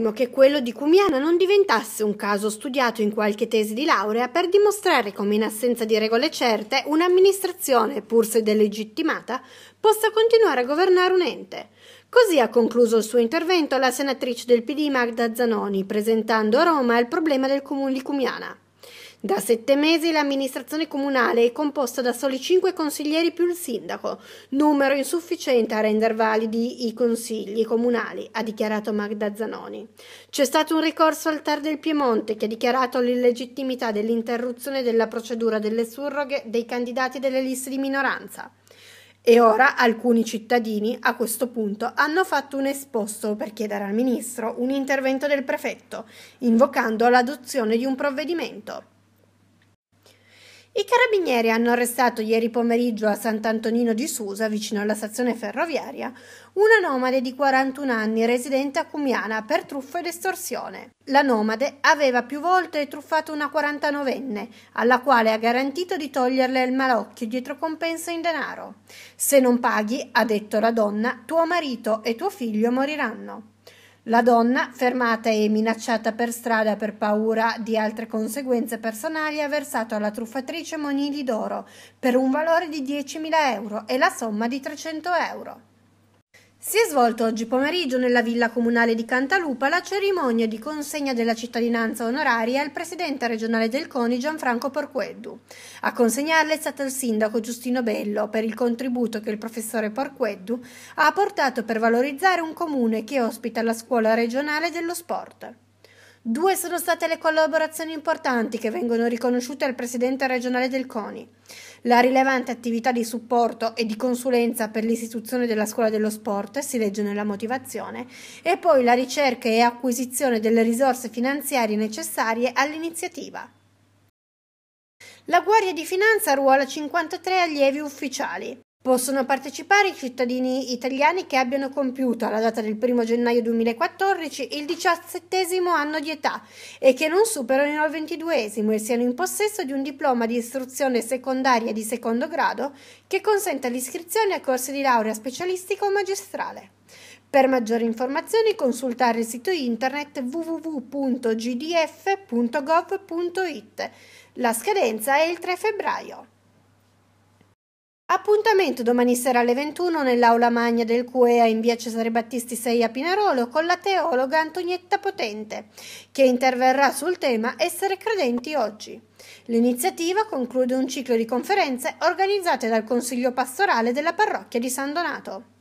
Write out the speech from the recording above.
Temo che quello di Cumiana non diventasse un caso studiato in qualche tesi di laurea per dimostrare come in assenza di regole certe un'amministrazione, pur se delegittimata, possa continuare a governare un ente. Così ha concluso il suo intervento la senatrice del PD Magda Zanoni, presentando a Roma il problema del comune di Cumiana. Da sette mesi l'amministrazione comunale è composta da soli cinque consiglieri più il sindaco, numero insufficiente a rendere validi i consigli comunali, ha dichiarato Magda Zanoni. C'è stato un ricorso al TAR del Piemonte che ha dichiarato l'illegittimità dell'interruzione della procedura delle surroghe dei candidati delle liste di minoranza. E ora alcuni cittadini a questo punto hanno fatto un esposto per chiedere al ministro un intervento del prefetto, invocando l'adozione di un provvedimento. I carabinieri hanno arrestato ieri pomeriggio a Sant'Antonino di Susa, vicino alla stazione ferroviaria, una nomade di 41 anni residente a Cumiana per truffa ed estorsione. La nomade aveva più volte truffato una 49enne, alla quale ha garantito di toglierle il malocchio dietro compensa in denaro. Se non paghi, ha detto la donna, tuo marito e tuo figlio moriranno. La donna, fermata e minacciata per strada per paura di altre conseguenze personali, ha versato alla truffatrice monili d'oro per un valore di 10.000 euro e la somma di 300 euro. Si è svolto oggi pomeriggio nella villa comunale di Cantalupa la cerimonia di consegna della cittadinanza onoraria al presidente regionale del CONI Gianfranco Porqueddu. A consegnarla è stato il sindaco Giustino Bello per il contributo che il professore Porqueddu ha apportato per valorizzare un comune che ospita la scuola regionale dello sport. Due sono state le collaborazioni importanti che vengono riconosciute al presidente regionale del CONI. La rilevante attività di supporto e di consulenza per l'istituzione della scuola dello sport, si legge nella motivazione, e poi la ricerca e acquisizione delle risorse finanziarie necessarie all'iniziativa. La Guardia di Finanza ruola 53 allievi ufficiali. Possono partecipare i cittadini italiani che abbiano compiuto alla data del 1 gennaio 2014 il diciassettesimo anno di età e che non superano il ventiduesimo e siano in possesso di un diploma di istruzione secondaria di secondo grado che consenta l'iscrizione a corsi di laurea specialistica o magistrale. Per maggiori informazioni consultare il sito internet www.gdf.gov.it. La scadenza è il 3 febbraio. Appuntamento domani sera alle 21 nell'aula magna del CUEA in via Cesare Battisti 6 a Pinarolo con la teologa Antonietta Potente, che interverrà sul tema Essere credenti oggi. L'iniziativa conclude un ciclo di conferenze organizzate dal Consiglio pastorale della parrocchia di San Donato.